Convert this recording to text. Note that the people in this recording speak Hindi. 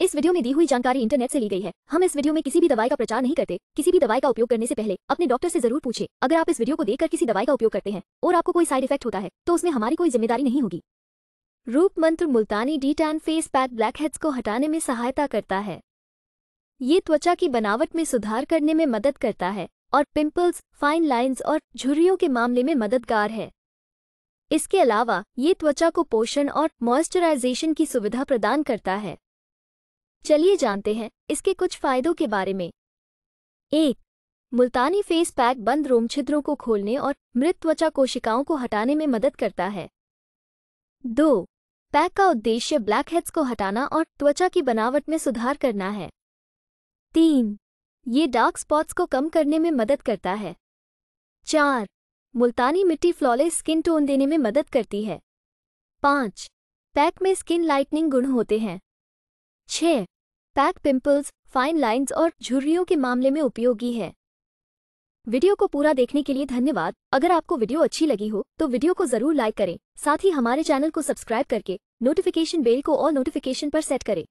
इस वीडियो में दी हुई जानकारी इंटरनेट से ली गई है हम इस वीडियो में किसी भी दवाई का प्रचार नहीं करते किसी भी दवाई का उपयोग करने से पहले अपने डॉक्टर से जरूर पूछे अगर आप इस वीडियो को देखकर किसी दवाई का उपयोग करते हैं और आपको कोई साइड इफेक्ट होता है तो उसमें हमारी कोई जिम्मेदारी नहीं होगी Roop Mantra Multani D tan face pack blackheads को हटाने में सहायता करता है ये त्वचा की बनावट में सुधार करने में मदद करता है और पिम्पल्स फाइन लाइन्स और झुर्रियों के मामले में मददगार है इसके अलावा ये त्वचा को पोषण और मॉइस्चराइजेशन की सुविधा प्रदान करता है चलिए जानते हैं इसके कुछ फायदों के बारे में एक मुल्तानी फेस पैक बंद रोमछिद्रों को खोलने और मृत त्वचा कोशिकाओं को हटाने में मदद करता है दो पैक का उद्देश्य ब्लैकहेड्स को हटाना और त्वचा की बनावट में सुधार करना है तीन ये डार्क स्पॉट्स को कम करने में मदद करता है चार मुल्तानी मिट्टी फ्लॉलेस स्किन टोन देने में मदद करती है पाँच पैक में स्किन लाइटनिंग गुण होते हैं छह पैक पिंपल्स फाइन लाइंस और झुर्रियों के मामले में उपयोगी है वीडियो को पूरा देखने के लिए धन्यवाद अगर आपको वीडियो अच्छी लगी हो तो वीडियो को जरूर लाइक करें साथ ही हमारे चैनल को सब्सक्राइब करके नोटिफिकेशन बेल को और नोटिफिकेशन पर सेट करें